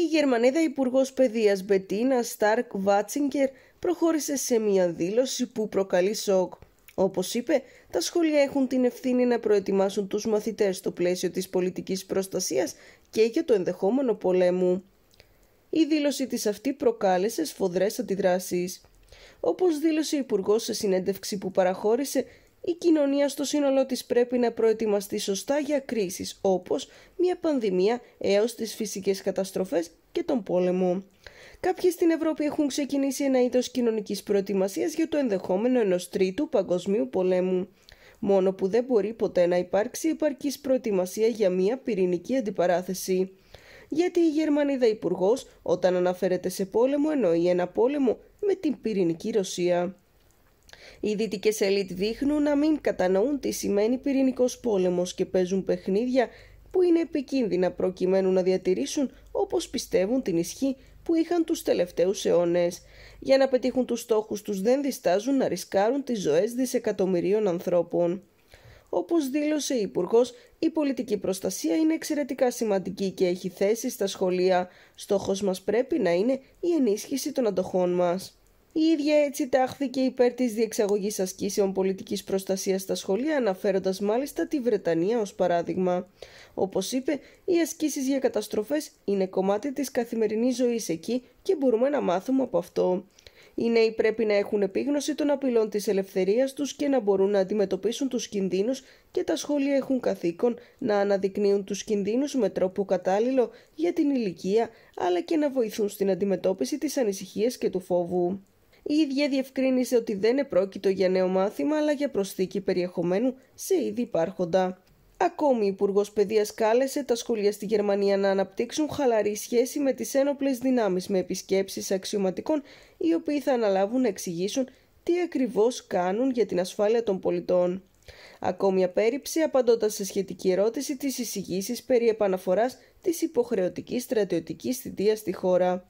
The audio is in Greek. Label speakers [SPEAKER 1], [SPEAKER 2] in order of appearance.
[SPEAKER 1] Η Γερμανίδα Υπουργός Παιδείας Μπετίνα Σταρκ Βάτσιγκερ προχώρησε σε μια δήλωση που προκαλεί σοκ. Όπως είπε, τα σχολεία έχουν την ευθύνη να προετοιμάσουν τους μαθητές στο πλαίσιο της πολιτικής προστασίας και για το ενδεχόμενο πολέμου. Η δήλωση της αυτή προκάλεσε σφοδρές αντιδράσεις. Όπως δήλωσε ο Υπουργός σε συνέντευξη που παραχώρησε η κοινωνία στο σύνολό της πρέπει να προετοιμαστεί σωστά για κρίσεις όπως μια πανδημία έως τις φυσικές καταστροφές και τον πόλεμο. Κάποιοι στην Ευρώπη έχουν ξεκινήσει ένα είδος κοινωνικής προετοιμασίας για το ενδεχόμενο ενός τρίτου παγκοσμίου πολέμου. Μόνο που δεν μπορεί ποτέ να υπάρξει επαρκής προετοιμασία για μια πυρηνική αντιπαράθεση. Γιατί η Γερμανίδα Υπουργός, όταν αναφέρεται σε πόλεμο εννοεί ένα πόλεμο με την πυρηνική Ρωσία. Οι δυτικές ελίτ δείχνουν να μην κατανοούν τι σημαίνει πυρηνικός πόλεμος και παίζουν παιχνίδια που είναι επικίνδυνα προκειμένου να διατηρήσουν όπως πιστεύουν την ισχύ που είχαν τους τελευταίους αιώνες Για να πετύχουν τους στόχους τους δεν διστάζουν να ρισκάρουν τις ζωές δισεκατομμυρίων ανθρώπων. Όπως δήλωσε η υπουργός, η πολιτική προστασία είναι εξαιρετικά σημαντική και έχει θέση στα σχολεία. Στοχό μας πρέπει να είναι η ενίσχυση των αντοχών μας. Η ίδια έτσι τάχθηκε υπέρ της διεξαγωγής ασκήσεων πολιτικής προστασίας στα σχολεία, αναφέροντας μάλιστα τη Βρετανία ως παράδειγμα. Όπως είπε, οι ασκήσεις για καταστροφές είναι κομμάτι της καθημερινής ζωής εκεί και μπορούμε να μάθουμε από αυτό. Οι νέοι πρέπει να έχουν επίγνωση των απειλών της ελευθερίας τους και να μπορούν να αντιμετωπίσουν τους κινδύνους και τα σχολεία έχουν καθήκον να αναδεικνύουν τους κινδύνους με τρόπο κατάλληλο για την ηλικία αλλά και να βοηθούν στην αντιμετώπιση της ανησυχίας και του φόβου. Η ίδια διευκρίνησε ότι δεν επρόκειτο για νέο μάθημα αλλά για προσθήκη περιεχομένου σε ήδη υπάρχοντα. Ακόμη, ο Υπουργός Παιδείας κάλεσε τα σχολεία στη Γερμανία να αναπτύξουν χαλαρή σχέση με τις ένοπλες δυνάμεις με επισκέψεις αξιωματικών, οι οποίοι θα αναλάβουν να εξηγήσουν τι ακριβώς κάνουν για την ασφάλεια των πολιτών. Ακόμη απέρριψε, απαντώντας σε σχετική ερώτηση, τις εισηγήσεις περί επαναφοράς της υποχρεωτικής στρατιωτικής θητείας στη χώρα.